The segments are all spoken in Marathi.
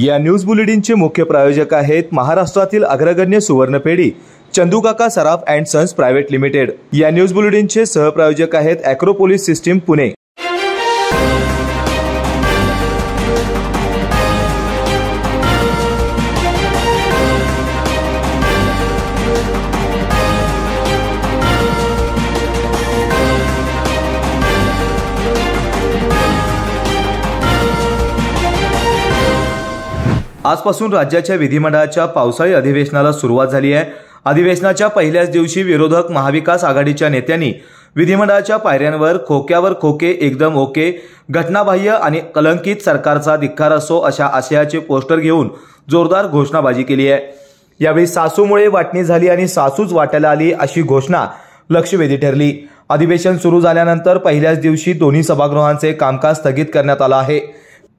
या न्यूज बुलेटिनचे मुख्य प्रायोजक आहेत महाराष्ट्रातील अग्रगण्य सुवर्णपेढी Chandukaka Saraf and sons private limited या न्यूज बुलेटिनचे सहप्रायोजक आहेत अॅक्रोपोलिस सिस्टीम पुणे आजपासून राज्याच्या विधिमंडळाच्या पावसाळी अधिवेशनाला सुरुवात झाली आहे अधिवेशनाच्या पहिल्याच दिवशी विरोधक महाविकास आघाडीच्या नेत्यांनी विधिमंडळाच्या पायऱ्यांवर खोक्यावर खोके एकदम ओके घटनाबाह्य आणि कलंकित सरकारचा धिक्कार असो अशा आशयाचे पोस्टर घेऊन जोरदार घोषणाबाजी केली आहे यावेळी सासूमुळे वाटणी झाली आणि सासूच वाटायला आली अशी घोषणा लक्षवेधी ठरली अधिवेशन सुरू झाल्यानंतर पहिल्याच दिवशी दोन्ही सभागृहांचे कामकाज स्थगित करण्यात आलं आहे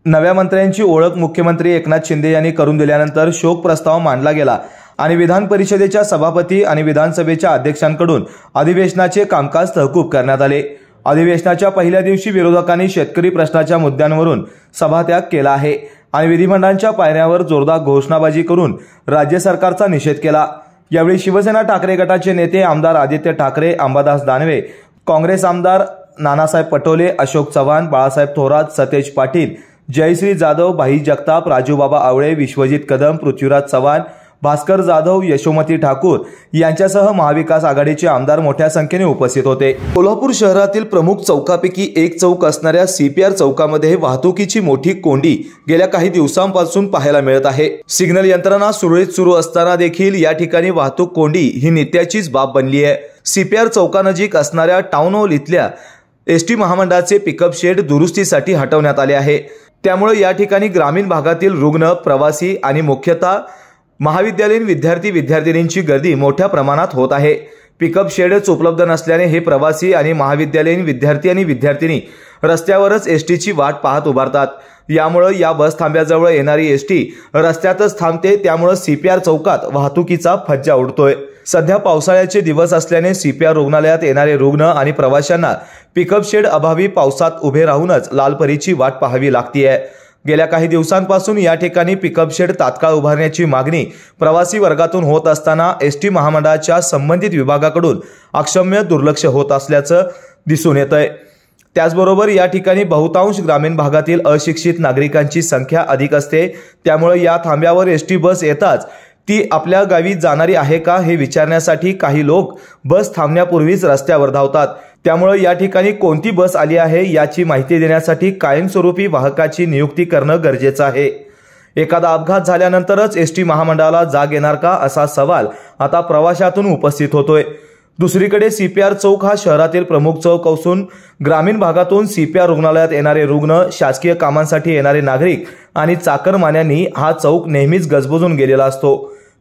नव्या मंत्र्यांची ओळख मुख्यमंत्री एकनाथ शिंदे यांनी करून दिल्यानंतर शोक प्रस्ताव मांडला गेला आणि विधान परिषदेच्या सभापती आणि विधानसभेच्या अध्यक्षांकडून अधिवेशनाचे कामकाज तहकूब करण्यात आले अधिवेशनाच्या पहिल्या दिवशी विरोधकांनी शेतकरी प्रश्नाच्या मुद्द्यांवरून सभात्याग केला आहे आणि विधिमंडळाच्या पायऱ्यावर जोरदार घोषणाबाजी करून राज्य सरकारचा निषेध केला यावेळी शिवसेना ठाकरे गटाचे नेते आमदार आदित्य ठाकरे अंबादास दानवे काँग्रेस आमदार नानासाहेब पटोले अशोक चव्हाण बाळासाहेब थोरात सतेज पाटील जयश्री जाधव भाई जगताप राजूबाबा आवळे विश्वजित कदम पृथ्वीराज चव्हाण भास्कर जाधव यशोमती ठाकूर यांच्यासह महाविकास आघाडीचे आमदार मोठ्या संख्येने उपस्थित होते कोल्हापूर शहरातील प्रमुख चौकापैकी एक चौक असणाऱ्या सीपीआर चौकामध्ये वाहतुकीची मोठी कोंडी गेल्या काही दिवसांपासून पाहायला मिळत आहे सिग्नल यंत्रणा सुरळीत सुरू असताना देखील या ठिकाणी वाहतूक कोंडी ही नित्याचीच बाब बनली आहे सीपीआर चौकानजीक असणाऱ्या टाउन हॉल इथल्या एस टी महामंडळाचे पिकअप शेड दुरुस्तीसाठी हटवण्यात आले आहे त्यामुळे या ठिकाणी ग्रामीण भागातील रुग्ण प्रवासी आणि मुख्यतः महाविद्यालयीन विद्यार्थी विद्यार्थिनींची गर्दी मोठ्या प्रमाणात होत आहे पिकअप शेडच उपलब्ध नसल्याने हे प्रवासी आणि महाविद्यालयीन विद्यार्थी आणि विद्यार्थिनी रस्त्यावरच एस टीची वाट पाहत उभारतात यामुळे या बस थांब्याजवळ येणारी एस टी रस्त्यातच थांबते त्यामुळे सीपीआर चौकात वाहतुकीचा फज्जा उडतोय सध्या पावसाळ्याचे दिवस असल्याने सीपीआर रुग्णालयात येणारे रुग्ण आणि प्रवाशांना पिकअप शेड अभावी पावसात उभे राहूनच लालपरीची वाट पाहावी आहे गेल्या काही दिवसांपासून या ठिकाणी पिकअप शेड तात्काळ उभारण्याची मागणी प्रवासी वर्गातून होत असताना एस टी महामंडळाच्या संबंधित विभागाकडून अक्षम्य दुर्लक्ष होत असल्याचं दिसून येत आहे त्याचबरोबर या ठिकाणी बहुतांश ग्रामीण भागातील अशिक्षित नागरिकांची संख्या अधिक असते त्यामुळे या थांब्यावर एस टी बस येताच ती आपल्या गावी जाणारी आहे का हे विचारण्यासाठी काही लोक बस थांबण्यापूर्वीच रस्त्यावर धावतात त्यामुळे या ठिकाणी कोणती बस आली आहे याची माहिती देण्यासाठी कायमस्वरूपी वाहकाची नियुक्ती करणं गरजेचं आहे एखादा अपघात झाल्यानंतरच एस टी महामंडळाला जाग येणार का असा सवाल आता प्रवाशातून उपस्थित होतोय दुसरीकडे सीपीआर चौक हा शहरातील प्रमुख चौक असून ग्रामीण भागातून सीपीआर रुग्णालयात येणारे रुग्ण शासकीय कामांसाठी येणारे नागरिक आणि चाकरमान्यांनी हा चौक नेहमीच गजबजून गेलेला असतो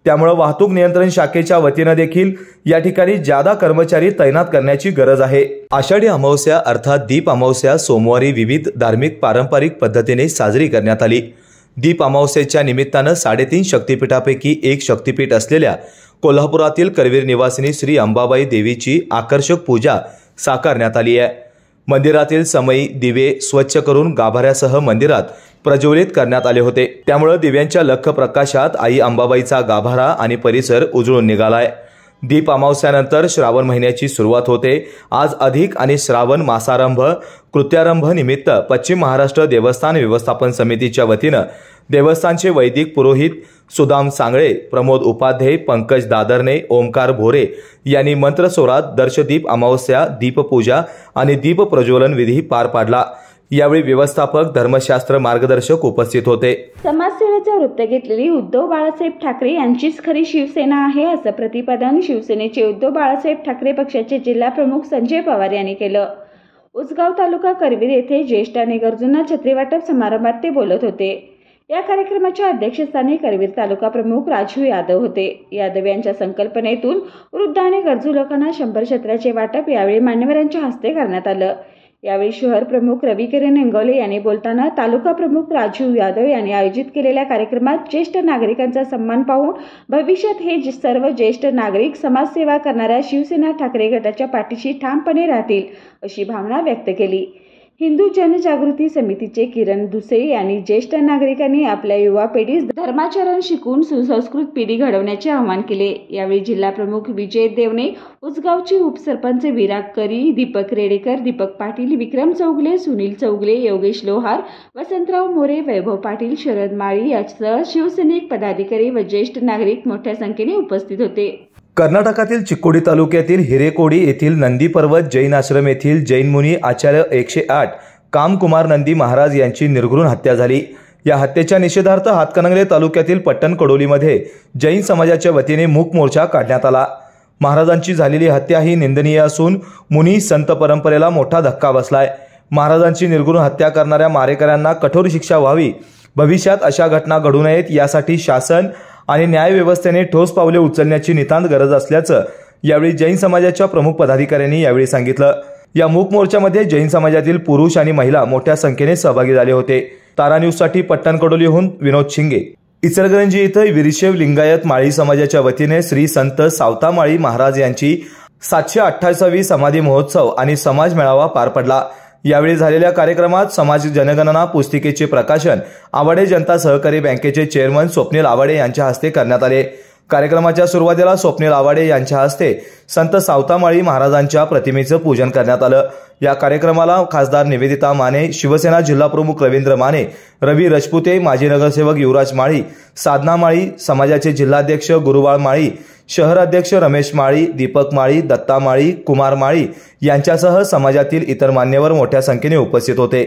त्यामुळे वाहतूक नियंत्रण शाखेच्या वतीनं देखील या ठिकाणी जादा कर्मचारी तैनात करण्याची गरज आहे आषाढी अमावस्या अर्थात दीप अमावस्या सोमवारी विविध धार्मिक पारंपरिक पद्धतीने साजरी करण्यात आली दीप अमावस्येच्या निमित्तानं साडेतीन शक्तिपीठापैकी एक शक्तिपीठ असलेल्या कोल्हापुरातील करवीर निवासिनी श्री अंबाबाई देवीची आकर्षक पूजा साकारण्यात आली आहे मंदिरातील समयी दिवे स्वच्छ करून गाभाऱ्यासह मंदिरात प्रज्वलित करण्यात आले होते त्यामुळे दिव्यांच्या लख प्रकाशात आई अंबाबाईचा गाभारा आणि परिसर उजळून निघालाय दीप अमावस्यानंतर श्रावण महिन्याची सुरुवात होते आज अधिक आणि श्रावण मासारंभ कृत्यारंभ निमित्त पश्चिम महाराष्ट्र देवस्थान व्यवस्थापन समितीच्या वतीनं देवस्थानचे वैदिक पुरोहित सुदाम सांगळे प्रमोद उपाध्याय पंकज दादरने ओमकार भोरे यांनी मंत्रसोरात दर्शदीप अमावस्या दीपपूजा आणि दीपप्रज्वलन विधी पार पाडला यावेळी व्यवस्थापक धर्मशास्त्र मार्गदर्शक उपस्थित होते समाजसेवेचं वृत्त घेतलेली उद्धव बाळासाहेब ठाकरे यांचीच खरी शिवसेना आहे असं प्रतिपादन शिवसेनेचे उद्धव बाळासाहेब ठाकरे पक्षाचे जिल्हा प्रमुख संजय पवार यांनी केलं उसगाव तालुका करवीर येथे ज्येष्ठ आणि गरजूंना छत्रीवाटप समारंभात ते बोलत होते या कार्यक्रमाच्या अध्यक्षस्थानी करवीर तालुका प्रमुख राजू यादव होते यादव यांच्या संकल्पनेतून वृद्ध आणि गरजू लोकांना शंभर छत्राचे वाटप यावेळी मान्यवरांच्या हस्ते करण्यात आलं यावेळी शहर प्रमुख किरण हिंगोले यांनी बोलताना तालुका प्रमुख राजीव यादव यांनी आयोजित केलेल्या कार्यक्रमात ज्येष्ठ नागरिकांचा सन्मान पाहून भविष्यात हे सर्व ज्येष्ठ नागरिक समाजसेवा करणाऱ्या शिवसेना ठाकरे गटाच्या पाठीशी ठामपणे राहतील अशी भावना व्यक्त केली हिंदू जनजागृती समितीचे किरण दुसे यांनी ज्येष्ठ नागरिकांनी आपल्या युवा पिढीस धर्माचरण शिकून सुसंस्कृत पिढी घडवण्याचे आवाहन केले यावेळी जिल्हा प्रमुख विजय देवणे उसगावचे उपसरपंच विराग करी दीपक रेडेकर दीपक पाटील विक्रम चौगले सुनील चौगले योगेश लोहार वसंतराव मोरे वैभव पाटील शरद माळी यासह शिवसैनिक पदाधिकारी व ज्येष्ठ नागरिक मोठ्या संख्येने उपस्थित होते कर्नाटकातील चिकोडी तालुक्यातील हिरेकोडी येथील नंदी पर्वत जैन आश्रम येथील जैन मुनी आचार्य एकशे आठ कामकुमार नंदी महाराज यांची निर्घृण हत्या झाली या हत्येच्या निषेधार्थ हातकणंगले तालुक्यातील पट्टण कडोलीमध्ये जैन समाजाच्या वतीने मूक मोर्चा काढण्यात आला महाराजांची झालेली हत्या ही निंदनीय असून मुनी संत परंपरेला मोठा धक्का बसलाय महाराजांची निर्घृण हत्या करणाऱ्या मारेकऱ्यांना कठोर शिक्षा व्हावी भविष्यात अशा घटना घडू नयेत यासाठी शासन आणि न्यायव्यवस्थेने ठोस पावले उचलण्याची नितांत गरज असल्याचं यावेळी जैन समाजाच्या प्रमुख पदाधिकाऱ्यांनी यावेळी सांगितलं या मूक मोर्चामध्ये जैन समाजातील पुरुष आणि महिला मोठ्या संख्येने सहभागी झाले होते तारा न्यूजसाठी पट्टणकडोलीहून विनोद शिंगे इचलकरंजी इथं विरिशेव लिंगायत माळी समाजाच्या वतीने श्री संत सावतामाळी महाराज यांची सातशे अठ्ठावीसावी समाधी महोत्सव आणि समाज मेळावा पार पडला यावेळी झालेल्या कार्यक्रमात समाज जनगणना पुस्तिकेचे प्रकाशन आवाडे जनता सहकारी बँकेचे चेअरमन स्वप्नील आवाडे यांच्या हस्ते करण्यात आले कार्यक्रमाच्या सुरुवातीला स्वप्नील आवाडे यांच्या हस्ते संत सावतामाळी महाराजांच्या प्रतिमेचं पूजन करण्यात आलं या कार्यक्रमाला खासदार निवेदिता माने शिवसेना जिल्हाप्रमुख रवींद्र माने रवी रजपुते माजी नगरसेवक युवराज माळी साधना माळी समाजाचे जिल्हाध्यक्ष गुरुबाळ माळी शहराध्यक्ष रमेश माळी दीपक माळी दत्ता माळी कुमार माळी यांच्यासह समाजातील इतर मान्यवर मोठ्या संख्येने उपस्थित होते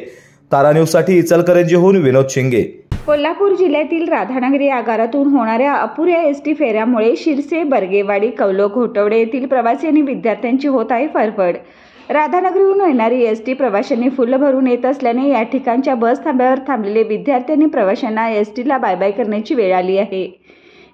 तारा न्यूजसाठी इचलकरंजीहून विनोद शिंगे कोल्हापूर जिल्ह्यातील राधानगरी आगारातून होणाऱ्या अपुऱ्या एस टी फेऱ्यामुळे शिरसे बर्गेवाडी कवलो घोटवडे येथील प्रवासी आणि विद्यार्थ्यांची होत आहे फरफड राधानगरीहून येणारी एस टी प्रवाशांनी फुलं भरून येत असल्याने या ठिकाणच्या बस थांब्यावर थांबलेले विद्यार्थी आणि प्रवाशांना एस टीला बाय बाय करण्याची वेळ आली आहे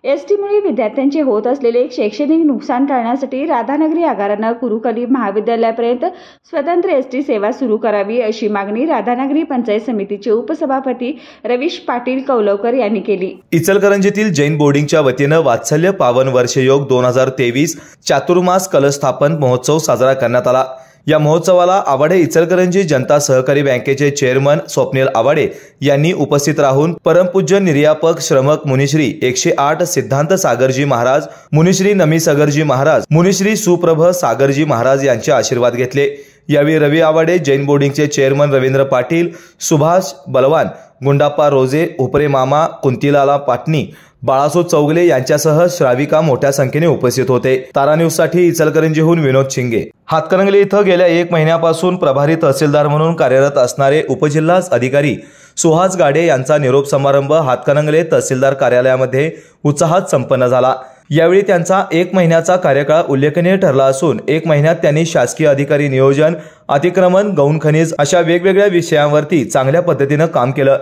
एस टीमुळे विद्यार्थ्यांचे होत असलेले शैक्षणिक नुकसान टाळण्यासाठी राधानगरी आगारानं कुरुकली महाविद्यालयापर्यंत स्वतंत्र एस टी सेवा सुरू करावी अशी मागणी राधानगरी पंचायत समितीचे उपसभापती रवीश पाटील कौलवकर यांनी केली इचलकरंजीतील जैन बोर्डिंगच्या वतीनं वात्सल्य पावन वर्षयोग दोन हजार तेवीस चातुर्मास कलस्थापन महोत्सव साजरा करण्यात आला या महोत्सवाला आवाडे इचलकरंजी जनता सहकारी बँकेचे चेअरमन स्वप्नील आवाडे यांनी उपस्थित राहून परमपूज्य निर्यापक श्रमक मुनिश्री एकशे आठ सिद्धांत सागरजी महाराज मुनिश्री नमी सागरजी महाराज मुनिश्री सुप्रभ सागरजी महाराज यांचे आशीर्वाद घेतले यावेळी रवी आवाडे जैन बोर्डिंगचे चेअरमन रवींद्र पाटील सुभाष बलवान गुंडाप्पा रोजे उपरे मामा कुंतीलाला पाटणी बाळासो चौगले यांच्यासह श्राविका मोठ्या संख्येने उपस्थित होते तारा साठी इचलकरंजीहून विनोद शिंगे हातकणंगले इथं गेल्या एक महिन्यापासून प्रभारी तहसीलदार म्हणून कार्यरत असणारे उपजिल्हा अधिकारी सुहास गाडे यांचा निरोप समारंभ हातकणंगले तहसीलदार कार्यालयामध्ये उत्साहात संपन्न झाला यावेळी त्यांचा एक महिन्याचा कार्यकाळ उल्लेखनीय ठरला असून एक महिन्यात त्यांनी शासकीय अधिकारी नियोजन अतिक्रमण गौण खनिज अशा वेगवेगळ्या विषयांवरती चांगल्या पद्धतीनं काम केलं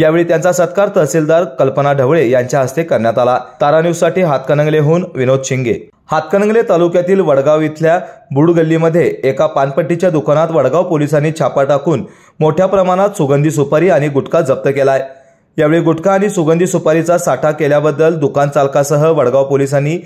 यावेळी त्यांचा सत्कार तहसीलदार कल्पना ढवळे यांच्या हस्ते करण्यात आला तारा न्यूजसाठी हातकणंगलेहून विनोद शिंगे हातकणंगले तालुक्यातील वडगाव इथल्या बुड गल्लीमध्ये एका पानपट्टीच्या दुकानात वडगाव पोलिसांनी छापा टाकून मोठ्या प्रमाणात सुगंधी सुपारी आणि गुटखा जप्त केलाय यावेळी गुटखा आणि सुगंधी सुपारीचा साठा केल्याबद्दल दुकान चालकासह वडगाव पोलिसांनी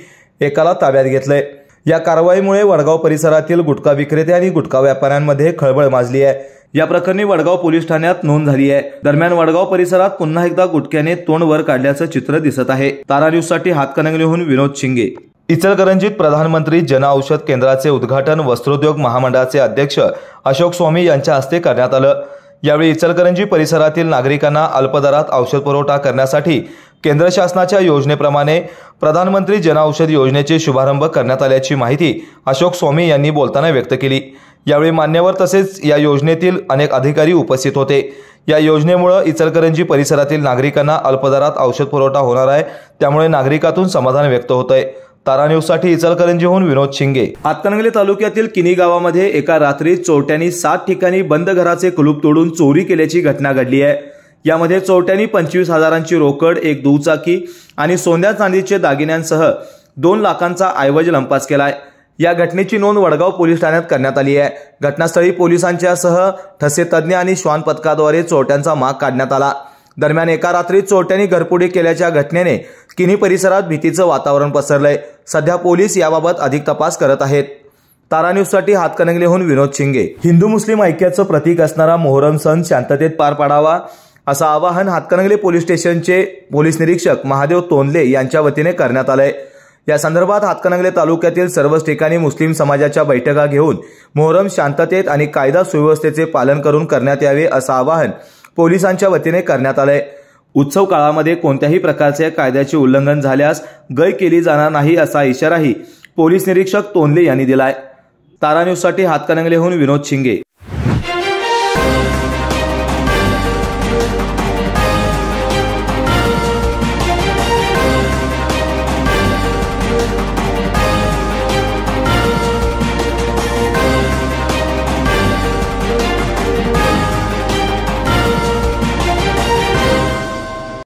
एकाला ताब्यात घेतलंय या कारवाईमुळे वडगाव परिसरातील गुटखा विक्रेते आणि गुटखा व्यापाऱ्यांमध्ये खळबळ माजली आहे या प्रकरणी वडगाव पोलीस ठाण्यात नोंद झाली आहे दरम्यान वडगाव परिसरात पुन्हा एकदा गुटख्याने तोंड वर काढल्याचं चित्र दिसत आहे तारा न्यूज साठी हातकणंगलेहून विनोद शिंगे इचलकरंजीत प्रधानमंत्री जन औषध केंद्राचे उद्घाटन वस्त्रोद्योग महामंडळाचे अध्यक्ष अशोक स्वामी यांच्या हस्ते करण्यात आलं यावेळी इचलकरंजी परिसरातील नागरिकांना अल्पदरात औषध पुरवठा करण्यासाठी केंद्र शासनाच्या योजनेप्रमाणे प्रधानमंत्री जनऔषध योजनेचे शुभारंभ करण्यात आल्याची माहिती अशोक स्वामी यांनी बोलताना व्यक्त केली यावेळी मान्यवर तसेच या योजनेतील अनेक अधिकारी उपस्थित होते या योजनेमुळे इचलकरंजी परिसरातील नागरिकांना अल्पदरात औषध पुरवठा होणार आहे त्यामुळे नागरिकातून समाधान व्यक्त होत आहे तारा न्यूज साठी इचलकरंजीहून विनोद शिंगे आत्तनंगले तालुक्यातील किनी गावामध्ये एका रात्री चोरट्यांनी सात ठिकाणी बंद घराचे कुलूप तोडून चोरी केल्याची घटना घडली आहे यामध्ये चोरट्यांनी पंचवीस हजारांची रोकड एक दुचाकी आणि सोन्या चांदीचे दागिन्यांसह दोन लाखांचा ऐवज लंपास केलाय या घटनेची नोंद वडगाव पोलीस ठाण्यात करण्यात आली आहे घटनास्थळी पोलिसांच्यासह ठसे तज्ज्ञ आणि श्वान पथकाद्वारे चोरट्यांचा माग काढण्यात आला दरम्यान एका रात्री चोरट्यांनी घरपुडी केल्याच्या घटनेने किनी परिसरात भीतीचं वातावरण पसरलंय सध्या पोलीस याबाबत अधिक तपास करत आहेत तारा न्यूजसाठी हातकणंगलेहून विनोद शिंगे हिंदू मुस्लिम ऐक्याचं प्रतीक असणारा मोहरम सण शांततेत पार पाडावा असं आवाहन हातकणंगले पोलीस स्टेशनचे पोलीस निरीक्षक महादेव तोंडले यांच्या वतीने करण्यात आलंय या संदर्भात हातकणंगले तालुक्यातील सर्वच ठिकाणी मुस्लिम समाजाच्या बैठका घेऊन मोहरम शांततेत आणि कायदा सुव्यवस्थेचे पालन करून करण्यात यावे असं आवाहन पोलिसांच्या वतीने करण्यात आलंय उत्सव काळामध्ये कोणत्याही प्रकारचे कायद्याचे उल्लंघन झाल्यास गय केली जाणार नाही असा इशाराही पोलीस निरीक्षक तोंडले यांनी दिलाय तारा न्यूजसाठी हातकणंगलेहून विनोद शिंगे